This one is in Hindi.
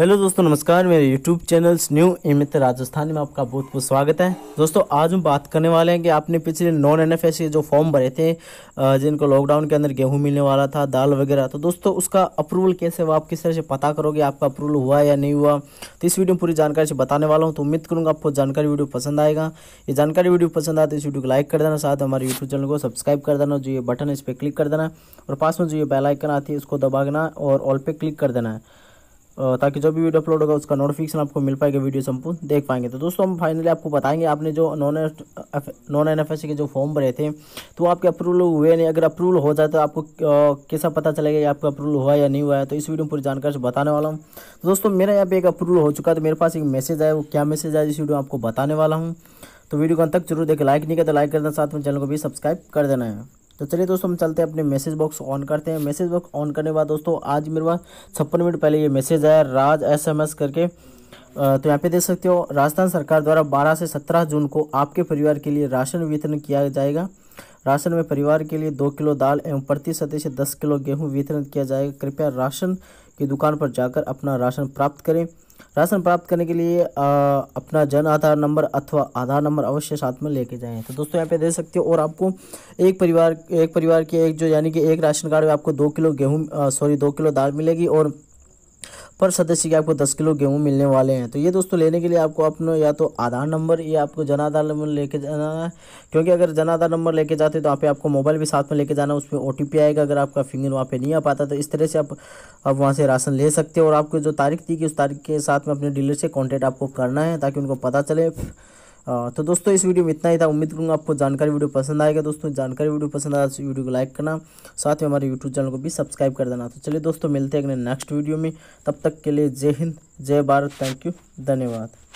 हेलो दोस्तों नमस्कार मेरे यूट्यूब चैनल्स न्यू इमित राजस्थान में आपका बहुत बहुत स्वागत है दोस्तों आज हम बात करने वाले हैं कि आपने पिछले नॉन एन के जो फॉर्म भरे थे जिनको लॉकडाउन के अंदर गेहूं मिलने वाला था दाल वगैरह तो दोस्तों उसका अप्रूवल कैसे हुआ आप किस तरह से पता करोगे आपका अप्रूवल हुआ या नहीं हुआ तो इस वीडियो में पूरी जानकारी से बताने वाला हूँ तो उम्मीद करूँगा आपको जानकारी वीडियो पसंद आएगा ये जानकारी वीडियो पसंद आए तो इस वीडियो को लाइक कर देना साथ हमारे यूट्यूब चैनल को सब्सक्राइब कर देना जो ये बटन है इस पर क्लिक कर देना और पास में जो ये बेलाइकन आती है उसको दबा और ऑल पे क्लिक कर देना है ताकि जो भी वीडियो अपलोड होगा उसका नोटिफिकेशन आपको मिल पाएगा वीडियो संपूर्ण देख पाएंगे तो दोस्तों हम फाइनली आपको बताएंगे आपने जो नॉन नॉन एन के जो फॉर्म भरे थे तो आपके अप्रूवल हुए नहीं अगर अप्रूवल हो जाए तो आपको कैसा पता चलेगा कि आपका अप्रूवल हुआ या नहीं हुआ है तो इस वीडियो में पूरी जानकारी बताने वाला हूँ तो दोस्तों मेरा यहाँ पे एक अप्रूवल हो चुका है तो मेरे पास एक मैसेज आया वो क्या मैसेज आया इस वीडियो में आपको बताने वाला हूँ तो वीडियो को अंत तक जरूर देखें लाइक नहीं करते लाइक लाइक देना साथ में चैनल को भी सब्सक्राइब कर देना है तो चलिए दोस्तों हम चलते हैं अपने मैसेज बॉक्स ऑन करते हैं मैसेज बॉक्स ऑन करने के बाद दोस्तों आज मेरे पास छप्पन मिनट पहले ये मैसेज आया राज एसएमएस करके तो यहाँ पे देख सकते हो राजस्थान सरकार द्वारा 12 से 17 जून को आपके परिवार के लिए राशन वितरण किया जाएगा राशन में परिवार के लिए दो किलो दाल एवं प्रति सदस्य दस किलो गेहूँ वितरण किया जाएगा कृपया राशन की दुकान पर जाकर अपना राशन प्राप्त करें राशन प्राप्त करने के लिए आ, अपना जन आधार नंबर अथवा आधार नंबर अवश्य साथ में लेके जाएं तो दोस्तों यहाँ पे दे सकते हो और आपको एक परिवार एक परिवार के एक जो यानी कि एक राशन कार्ड में आपको दो किलो गेहूँ सॉरी दो किलो दाल मिलेगी और पर सदस्य के आपको दस किलो गेहूँ मिलने वाले हैं तो ये दोस्तों लेने के लिए आपको अपना या तो आधार नंबर या आपको जन आधार नंबर लेके जाना है क्योंकि अगर जन आधार नंबर लेके जाते तो आप आपको मोबाइल भी साथ में लेके जाना है उसमें ओ आएगा अगर आपका फिंगर वहाँ पर नहीं आ पाता तो इस तरह से आप आप वहाँ से राशन ले सकते हो और आपको जो तारीख थी कि उस तारीख के साथ में अपने डीलर से कॉन्टैक्ट आपको करना है ताकि उनको पता चले तो दोस्तों इस वीडियो में इतना ही था उम्मीद करूँगा आपको जानकारी वीडियो पसंद आएगा दोस्तों जानकारी वीडियो पसंद आया तो वीडियो को लाइक करना साथ में हमारे यूट्यूब चैनल को भी सब्सक्राइब कर देना तो चलिए दोस्तों मिलते हैं अगले नेक्स्ट वीडियो में तब तक के लिए जय हिंद जय भारत थैंक यू धन्यवाद